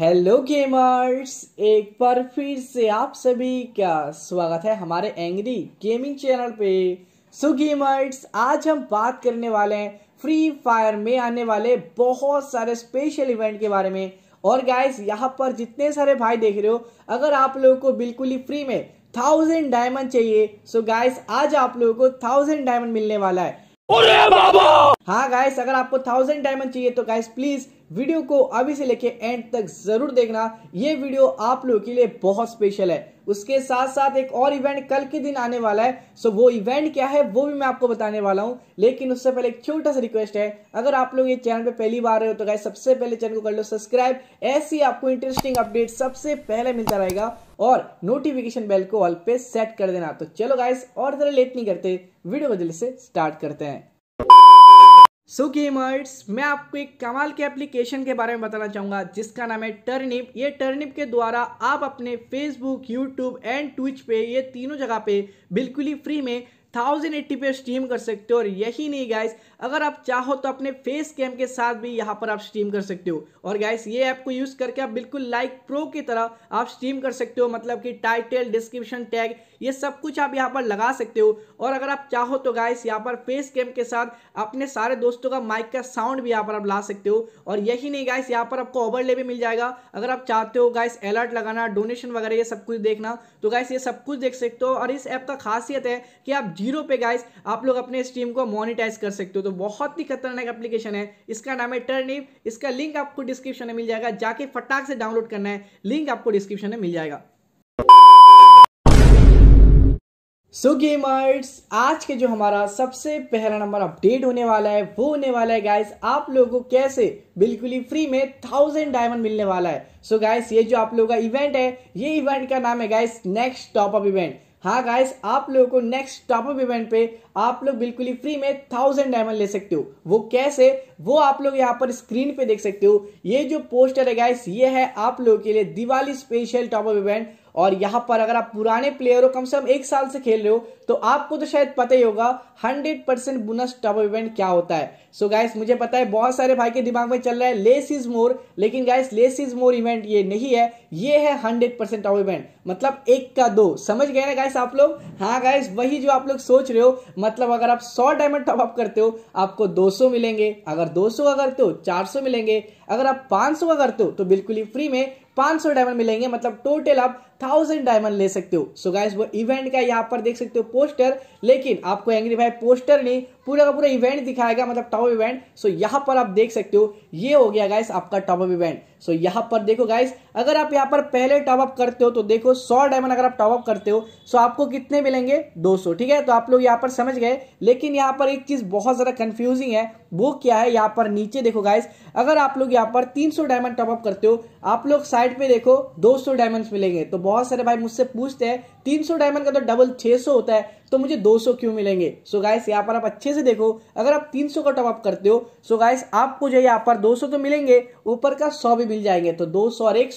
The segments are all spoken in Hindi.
हेलो गेमर्स एक बार फिर से आप सभी का स्वागत है हमारे एंग्री गेमिंग चैनल पे सो so, गेमर्स आज हम बात करने वाले हैं फ्री फायर में आने वाले बहुत सारे स्पेशल इवेंट के बारे में और गाइस यहाँ पर जितने सारे भाई देख रहे हो अगर आप लोगों को बिल्कुल ही फ्री में थाउजेंड डायमंड चाहिए सो so, गाइस आज आप लोगों को थाउजेंड डायमंड मिलने वाला है बाबा हाँ गाइस अगर आपको थाउजेंड डायमंड चाहिए तो गाइस प्लीज वीडियो को अभी से लेके एंड तक जरूर देखना ये वीडियो आप लोगों के लिए बहुत स्पेशल है उसके साथ साथ एक और इवेंट कल के दिन आने वाला है सो वो इवेंट क्या है वो भी मैं आपको बताने वाला हूँ लेकिन उससे पहले एक छोटा सा रिक्वेस्ट है अगर आप लोग ये चैनल पे पहली बार हो तो गाइस सबसे पहले चैनल को कर लो सब्सक्राइब ऐसी आपको इंटरेस्टिंग अपडेट सबसे पहले मिलता रहेगा और नोटिफिकेशन बेल को ऑल पे सेट कर देना तो चलो गाइस और जरा लेट नहीं करते वीडियो को जल्दी से स्टार्ट करते हैं सो so गेमर्स मैं आपको एक कमाल के एप्लीकेशन के बारे में बताना चाहूँगा जिसका नाम है टर्निप ये टर्निप के द्वारा आप अपने फेसबुक यूट्यूब एंड ट्विच पे ये तीनों जगह पे बिल्कुल ही फ्री में थाउजेंड एट्टी पे स्ट्रीम कर सकते हो और यही नहीं गाइस अगर आप चाहो तो अपने फेस कैम के साथ भी यहाँ पर आप स्ट्रीम कर सकते हो और गाइस ये ऐप को यूज़ करके आप बिल्कुल लाइक प्रो की तरह आप स्ट्रीम कर सकते हो मतलब कि टाइटल डिस्क्रिप्शन टैग ये सब कुछ आप यहाँ पर लगा सकते हो और अगर आप चाहो तो गाइस यहाँ पर फेस कैम के साथ अपने सारे दोस्तों का माइक का साउंड भी यहाँ पर आप ला सकते हो और यही नहीं गाइस यहाँ पर आपको ओवरले भी मिल जाएगा अगर आप चाहते हो गाइस अलर्ट लगाना डोनेशन वगैरह ये सब कुछ देखना तो गाइस ये सब कुछ देख सकते हो और इस ऐप का खासियत है कि आप जीरो पे गाइस आप लोग अपने स्ट्रीम को मोनिटाइज कर सकते हो तो बहुत ही खतरनाक एप्लीकेशन है इसका नाम है टर्निप इसका लिंक आपको डिस्क्रिप्शन में मिल जाएगा जाके फटाक से डाउनलोड करना है लिंक आपको डिस्क्रिप्शन में मिल जाएगा सो so गेमर्स आज के जो हमारा सबसे पहला नंबर अपडेट होने वाला है वो होने वाला है गाइस आप लोगों को कैसे बिल्कुल ही फ्री में थाउजेंड डायमंड मिलने वाला है सो so गाइस ये जो आप लोगों का इवेंट है ये इवेंट का नाम है guys next top up event हाँ गाइस आप लोगों को नेक्स्ट टॉपअप इवेंट पे आप लोग बिल्कुल ही फ्री में थाउजेंड डायमंड ले सकते हो वो कैसे वो आप लोग यहाँ पर स्क्रीन पे देख सकते हो ये जो पोस्टर है गाइस ये है आप लोगों के लिए दिवाली स्पेशल टॉपअप इवेंट और यहाँ पर अगर आप पुराने प्लेयर हो कम से कम एक साल से खेल रहे हो तो आपको तो शायद पता ही होगा 100 परसेंट बोनस टॉप इवेंट क्या होता है सो so गाइस मुझे पता है बहुत सारे भाई के दिमाग में चल रहा है लेस इज मोर लेकिन guys less is more event ये नहीं है ये है हंड्रेड परसेंट अवे बैंड मतलब एक का दो समझ गए ना गाइस आप लोग हाँ गाइस वही जो आप लोग सोच रहे हो मतलब अगर आप सौ डायमंड अप करते हो आपको दो सौ मिलेंगे अगर दो का करते हो चार मिलेंगे अगर आप पांच सौ का करते हो तो बिल्कुल ही फ्री में 500 डायमंड मिलेंगे मतलब टोटल आप थाउजेंड डायमंड ले सकते हो सो गाइस वो इवेंट का यहाँ पर देख सकते हो पोस्टर लेकिन आपको एंग्री भाई पोस्टर नहीं पूरा का पूरा इवेंट दिखाएगा मतलब टॉप इवेंट सो यहाँ पर आप देख सकते हो ये हो गया गाइस आपका टॉप अप इवेंट सो यहाँ पर देखो गाइस अगर आप यहाँ पर पहले टॉपअप करते हो तो देखो सौ डायमंड अगर आप टॉपअप करते हो सो आपको कितने मिलेंगे 200 ठीक है तो आप लोग यहाँ पर समझ गए लेकिन यहाँ पर एक चीज बहुत ज़्यादा कन्फ्यूजिंग है वो क्या है यहाँ पर नीचे देखो गाइस अगर आप लोग यहाँ पर 300 डायमंड टॉपअप करते हो आप लोग साइड पे देखो 200 डायमंड मिलेंगे तो बहुत सारे भाई मुझसे पूछते हैं 300 डायमंड का तो डबल 600 होता है तो मुझे 200 क्यों मिलेंगे सो so गाइस यहाँ पर आप अच्छे से देखो अगर आप 300 का टॉपअप करते हो सो so गाइस आपको जो यहाँ पर दो तो मिलेंगे ऊपर का सौ भी मिल जाएंगे तो दो और एक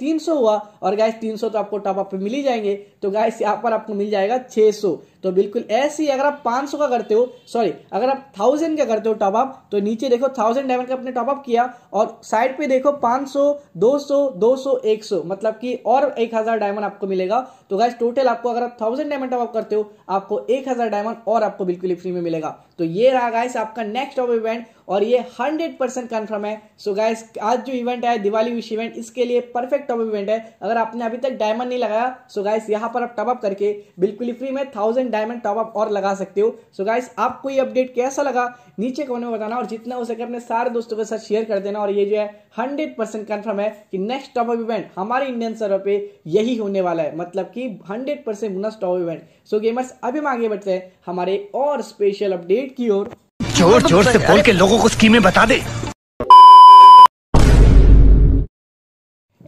तीन सौ हुआ और गाइस तीन सौ तो आपको टॉपअप पे मिल ही जाएंगे तो गाइस यहाँ पर आपको मिल जाएगा सौ तो बिल्कुल ऐसे ही अगर आप सौ का करते हो सॉरी अगर आप थाउजेंड का करते हो टॉपअप तो नीचे देखो थाउजेंड डायमंड का आपने टॉपअप किया और साइड पे देखो सौ सौ दो दो सौ एक सौ मतलब कि और एक हज़ार डायमंड आपको मिलेगा तो गाइस टोटल आपको अगर आप थाउजेंड डायमंड टॉपअप करते हो आपको एक डायमंड और आपको बिल्कुल फ्री में मिलेगा तो ये रहा गाइस आपका नेक्स्ट टॉप इवेंट और ये हंड्रेड परसेंट कन्फर्म है सो so गाइस आज जो इवेंट है दिवाली विश इवेंट इसके लिए परफेक्ट टॉप इवेंट है अगर आपने अभी तक डायमंड नहीं लगाया सो गाइस यहाँ पर आप टॉपअप करके बिल्कुल ही फ्री में थाउजेंड डायमंड टॉपअप और लगा सकते हो सो so गाइस आपको ये अपडेट कैसा लगा नीचे कमेंट में बताना और जितना हो सके अपने सारे दोस्तों के साथ शेयर कर देना और ये जो है हंड्रेड परसेंट कन्फर्म है कि नेक्स्ट टॉपअप इवेंट हमारे इंडियन सर्वर पर यही होने वाला है मतलब कि hundred percent top event so gamers अभी हम आगे बढ़ते हैं हमारे और स्पेशल अपडेट की ओर जोर तो जोर से बोल के लोगों को स्कीमें बता दे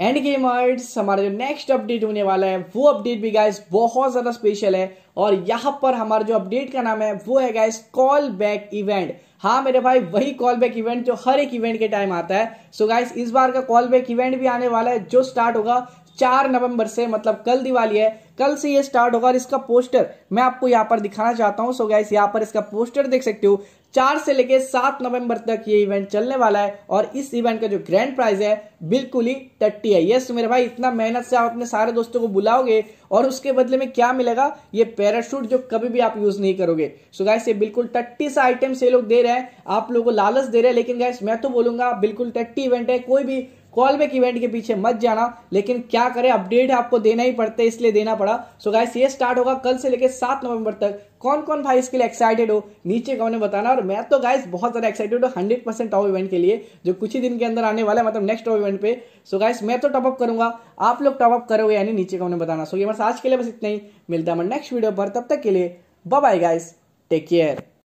एंड गेम आर्ट्स हमारा जो नेक्स्ट अपडेट होने वाला है वो अपडेट भी गाइस बहुत ज़्यादा स्पेशल है और यहाँ पर हमारा जो अपडेट का नाम है वो है गाइस कॉल बैक इवेंट हाँ मेरे भाई वही कॉल बैक इवेंट जो हर एक इवेंट के टाइम आता है सो so गाइस इस बार का कॉल बैक इवेंट भी आने वाला है जो स्टार्ट होगा चार नवंबर से मतलब कल दिवाली है कल से ये स्टार्ट होगा और इसका पोस्टर मैं आपको यहाँ पर दिखाना चाहता हूँ सो गैस यहाँ पर इसका पोस्टर देख सकते हो चार से लेके सात नवंबर तक ये इवेंट चलने वाला है और इस इवेंट का जो ग्रैंड प्राइज है बिल्कुल ही टट्टी है यस मेरे भाई इतना मेहनत से आप अपने सारे दोस्तों को बुलाओगे और उसके बदले में क्या मिलेगा ये पैराशूट जो कभी भी आप यूज नहीं करोगे सो गाइस ये बिल्कुल टट्टी सा आइटम से लोग दे रहे हैं आप लोगों को लालच दे रहे हैं लेकिन गाइस मैं तो बोलूंगा बिल्कुल टट्टी इवेंट है कोई भी कॉल बैक इवेंट के पीछे मत जाना लेकिन क्या करें अपडेट आपको देना ही पड़ता है इसलिए देना पड़ा सो so गाइस ये स्टार्ट होगा कल से लेकर सात नवंबर तक कौन कौन भाई इसके लिए एक्साइटेड हो नीचे कमेंट में बताना और मैं तो गाइस बहुत ज़्यादा एक्साइटेड हूँ हंड्रेड परसेंट टॉप इवेंट के लिए जो कुछ ही दिन के अंदर आने वाला है मतलब नेक्स्ट टॉप इवेंट पे सो so गाइस मैं तो टॉपअप करूंगा आप लोग टॉपअप करोगे यानी नीचे कमेंट में बताना सो so ये बस आज के लिए बस इतना ही मिलता है मैं नेक्स्ट वीडियो पर तब तक के लिए बाय गाइस टेक केयर